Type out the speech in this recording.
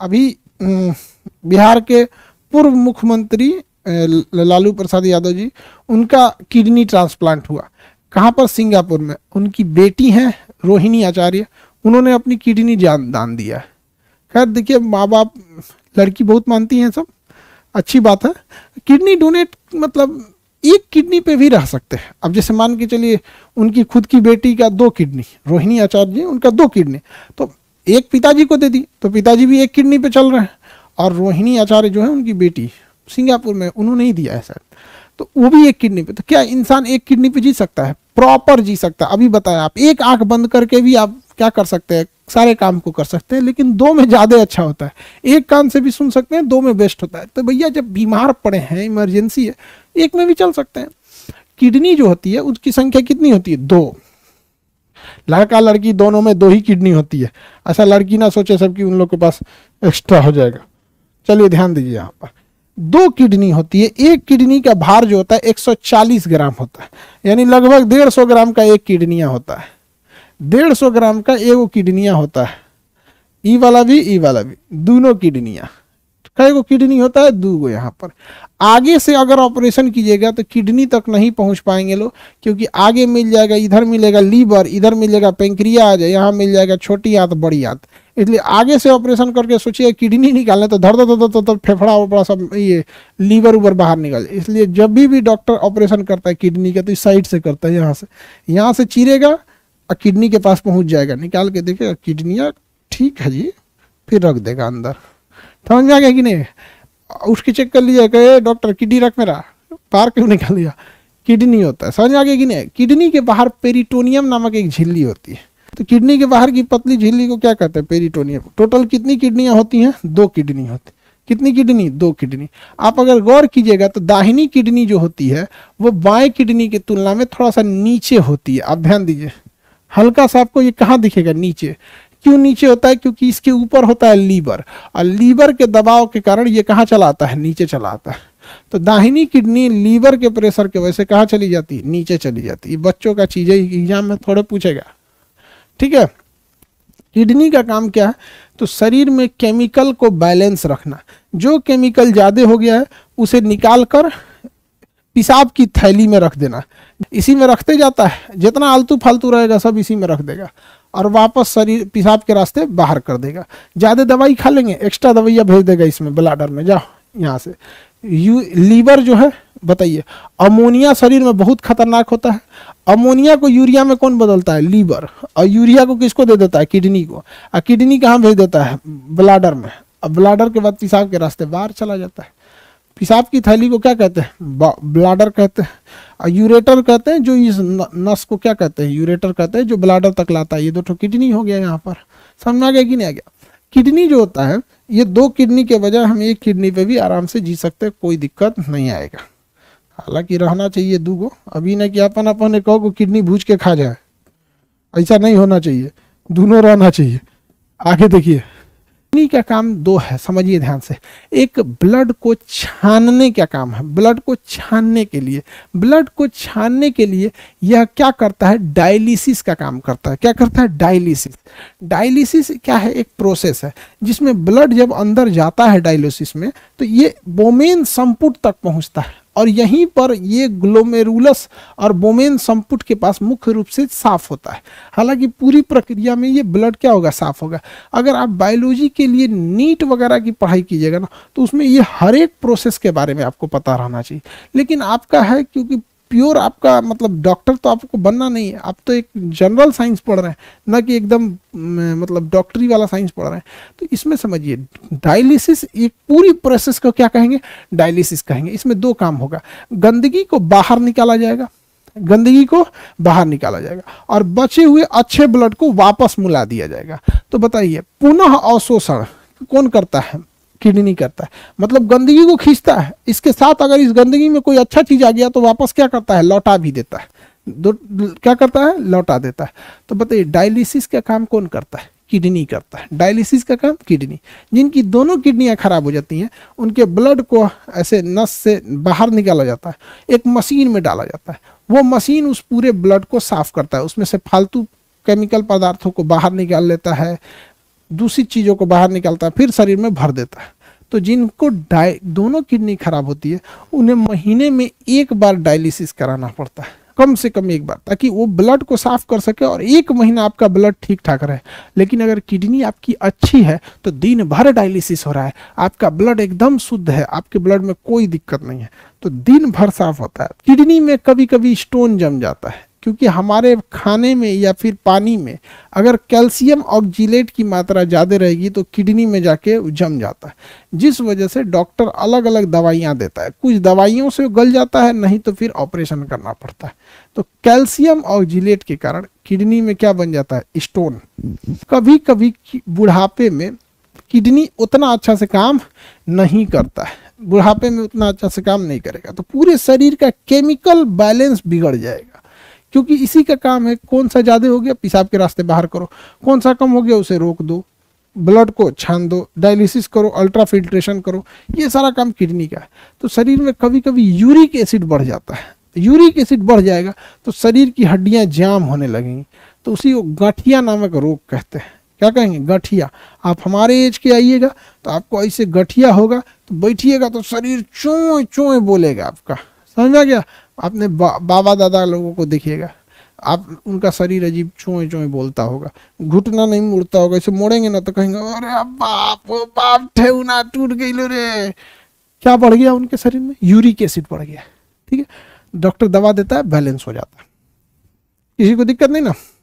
अभी बिहार के पूर्व मुख्यमंत्री लालू प्रसाद यादव जी उनका किडनी ट्रांसप्लांट हुआ कहाँ पर सिंगापुर में उनकी बेटी हैं रोहिणी आचार्य उन्होंने अपनी किडनी जान दान दिया है खैर देखिए माँ बाप लड़की बहुत मानती हैं सब अच्छी बात है किडनी डोनेट मतलब एक किडनी पे भी रह सकते हैं अब जैसे मान के चलिए उनकी खुद की बेटी का दो किडनी रोहिणी आचार्य जी उनका दो किडनी तो एक पिताजी को दे दी तो पिताजी भी एक किडनी पे चल रहे हैं और रोहिणी आचार्य जो है उनकी बेटी सिंगापुर में उन्होंने ही दिया है सर तो वो भी एक किडनी पे तो क्या इंसान एक किडनी पे जी सकता है प्रॉपर जी सकता है अभी बताया आप एक आंख बंद करके भी आप क्या कर सकते हैं सारे काम को कर सकते हैं लेकिन दो में ज़्यादा अच्छा होता है एक कान से भी सुन सकते हैं दो में बेस्ट होता है तो भैया जब बीमार पड़े हैं इमरजेंसी है एक में भी चल सकते हैं किडनी जो होती है उसकी संख्या कितनी होती है दो लड़का लड़की दोनों में दो ही किडनी होती है ऐसा लड़की ना सोचे सब कि उन लोग के पास एक्स्ट्रा हो जाएगा चलिए ध्यान दीजिए यहाँ पर दो किडनी होती है एक किडनी का भार जो होता है 140 ग्राम होता है यानी लगभग 150 ग्राम का एक किडनिया होता है 150 ग्राम का एक किडनिया होता है ई वाला भी ई वाला भी दोनों किडनिया कई गो किडनी होता है दू गो यहाँ पर आगे से अगर ऑपरेशन कीजिएगा तो किडनी तक नहीं पहुँच पाएंगे लोग क्योंकि आगे मिल जाएगा इधर मिलेगा लीवर इधर मिलेगा जाए यहाँ मिल जाएगा छोटी आत बड़ी आत इसलिए आगे से ऑपरेशन करके सोचिए किडनी निकालना तो धर धर धर धर फेफड़ा वफड़ा सब ये लीवर उबर बाहर निकल इसलिए जब भी भी डॉक्टर ऑपरेशन करता है किडनी का तो इस साइड से करता है यहाँ से यहाँ से चीरेगा और किडनी के पास पहुँच जाएगा निकाल के देखेगा किडनिया ठीक है जी फिर रख देगा अंदर समझ में आ गया कि नहीं उसकी चेक कर लीजिए कि डॉक्टर किडनी रख मेरा बाहर क्यों निकाल लिया किडनी होता है समझ में आ गया कि नहीं किडनी के बाहर पेरिटोनियम नामक एक झिल्ली होती है तो किडनी के बाहर की पतली झिल्ली को क्या कहते हैं पेरिटोनियम टोटल कितनी किडनियाँ होती हैं दो किडनी होती कितनी किडनी दो किडनी आप अगर गौर कीजिएगा तो दाहिनी किडनी जो होती है वो बाएं किडनी की तुलना में थोड़ा सा नीचे होती है आप ध्यान दीजिए हल्का सा आपको ये कहाँ दिखेगा नीचे क्यों नीचे होता है क्योंकि इसके ऊपर होता है लीवर और लीवर के दबाव के कारण ये कहाँ चला आता है नीचे चला आता है तो दाहिनी किडनी लीवर के प्रेशर के वजह से कहाँ चली जाती है नीचे चली जाती है बच्चों का चीज़ें एग्जाम में थोड़े पूछेगा ठीक है किडनी का काम क्या है तो शरीर में केमिकल को बैलेंस रखना जो केमिकल ज़्यादा हो गया है उसे निकाल कर पिसाब की थैली में रख देना इसी में रखते जाता है जितना आलतू फालतू रहेगा सब इसी में रख देगा और वापस शरीर पेशाब के रास्ते बाहर कर देगा ज़्यादा दवाई खा लेंगे एक्स्ट्रा दवाइयाँ भेज देगा इसमें ब्लाडर में जाओ यहाँ से यू लीवर जो है बताइए अमोनिया शरीर में बहुत खतरनाक होता है अमोनिया को यूरिया में कौन बदलता है लीवर और यूरिया को किसको दे देता है किडनी को और किडनी कहाँ भेज देता है ब्लाडर में और ब्लाडर के बाद पेशाब के रास्ते बाहर चला जाता है पेशाब की थैली को क्या कहते हैं ब्लाडर कहते हैं और यूरेटर कहते हैं जो इस नस को क्या कहते हैं यूरेटर कहते हैं जो ब्लाडर तक लाता है ये दो ठो किडनी हो गया यहाँ पर समझ में आ गया कि नहीं आ गया किडनी जो होता है ये दो किडनी के बजाय हम एक किडनी पे भी आराम से जी सकते हैं कोई दिक्कत नहीं आएगा हालांकि रहना चाहिए दू गो अभी ना कि अपन अपन एक को किडनी भूज के खा जाए ऐसा नहीं होना चाहिए दोनों रहना चाहिए आगे देखिए किडनी का काम दो है समझिए ध्यान से एक ब्लड को छानने का काम है ब्लड को छानने के लिए ब्लड को छानने के लिए यह क्या करता है डायलिसिस का काम करता है क्या करता है डायलिसिस डायलिसिस क्या है एक प्रोसेस है जिसमें ब्लड जब अंदर जाता है डायलिसिस में तो ये बोमेन संपुट तक पहुंचता है और यहीं पर ये ग्लोमेरुलस और बोमेन संपुट के पास मुख्य रूप से साफ होता है हालांकि पूरी प्रक्रिया में ये ब्लड क्या होगा साफ होगा अगर आप बायोलॉजी के लिए नीट वगैरह की पढ़ाई कीजिएगा ना तो उसमें ये हर एक प्रोसेस के बारे में आपको पता रहना चाहिए लेकिन आपका है क्योंकि प्योर आपका मतलब डॉक्टर तो आपको बनना नहीं है आप तो एक जनरल साइंस पढ़ रहे हैं ना कि एकदम मतलब डॉक्टरी वाला साइंस पढ़ रहे हैं तो इसमें समझिए डायलिसिस एक पूरी प्रोसेस को क्या कहेंगे डायलिसिस कहेंगे इसमें दो काम होगा गंदगी को बाहर निकाला जाएगा गंदगी को बाहर निकाला जाएगा और बचे हुए अच्छे ब्लड को वापस मिला दिया जाएगा तो बताइए पुनः अवशोषण कौन करता है किडनी करता है मतलब गंदगी को खींचता है इसके साथ अगर इस गंदगी में कोई अच्छा चीज़ आ गया तो वापस क्या करता है लौटा भी देता है दो क्या करता है लौटा देता है तो बताइए डायलिसिस का काम कौन करता है किडनी करता है डायलिसिस का काम किडनी जिनकी दोनों किडनियाँ खराब हो जाती हैं उनके ब्लड को ऐसे नस से बाहर निकाला जाता है एक मशीन में डाला जाता है वो मशीन उस पूरे ब्लड को साफ करता है उसमें से फालतू केमिकल पदार्थों को बाहर निकाल लेता है दूसरी चीज़ों को बाहर निकालता है फिर शरीर में भर देता है तो जिनको डाय दोनों किडनी खराब होती है उन्हें महीने में एक बार डायलिसिस कराना पड़ता है कम से कम एक बार ताकि वो ब्लड को साफ कर सके और एक महीना आपका ब्लड ठीक ठाक रहे लेकिन अगर किडनी आपकी अच्छी है तो दिन भर डायलिसिस हो रहा है आपका ब्लड एकदम शुद्ध है आपके ब्लड में कोई दिक्कत नहीं है तो दिन भर साफ होता है किडनी में कभी कभी स्टोन जम जाता है क्योंकि हमारे खाने में या फिर पानी में अगर कैल्शियम ऑक्जिलेट की मात्रा ज़्यादा रहेगी तो किडनी में जाके जम जाता है जिस वजह से डॉक्टर अलग अलग दवाइयाँ देता है कुछ दवाइयों से गल जाता है नहीं तो फिर ऑपरेशन करना पड़ता है तो कैल्शियम ऑक्जिलेट के कारण किडनी में क्या बन जाता है स्टोन कभी कभी बुढ़ापे में किडनी उतना अच्छा से काम नहीं करता है बुढ़ापे में उतना अच्छा से काम नहीं करेगा तो पूरे शरीर का केमिकल बैलेंस बिगड़ जाएगा क्योंकि इसी का काम है कौन सा ज़्यादा हो गया पेशाब के रास्ते बाहर करो कौन सा कम हो गया उसे रोक दो ब्लड को छान दो डायलिसिस करो अल्ट्रा फिल्ट्रेशन करो ये सारा काम किडनी का है तो शरीर में कभी कभी यूरिक एसिड बढ़ जाता है यूरिक एसिड बढ़ जाएगा तो शरीर की हड्डियां जाम होने लगेंगी तो उसी को गठिया नामक रोग कहते हैं क्या कहेंगे गठिया आप हमारे एज के आइएगा तो आपको ऐसे गठिया होगा तो बैठिएगा तो शरीर चोए चोए बोलेगा आपका समझा गया आपने बा, बाबा दादा लोगों को देखिएगा आप उनका शरीर अजीब चोए चोए बोलता होगा घुटना नहीं मुड़ता होगा इसे मोड़ेंगे ना तो कहेंगे अरे बाप बाप ठेना टूट गई लो रे क्या बढ़ गया उनके शरीर में यूरिक एसिड बढ़ गया ठीक है डॉक्टर दवा देता है बैलेंस हो जाता है किसी को दिक्कत नहीं ना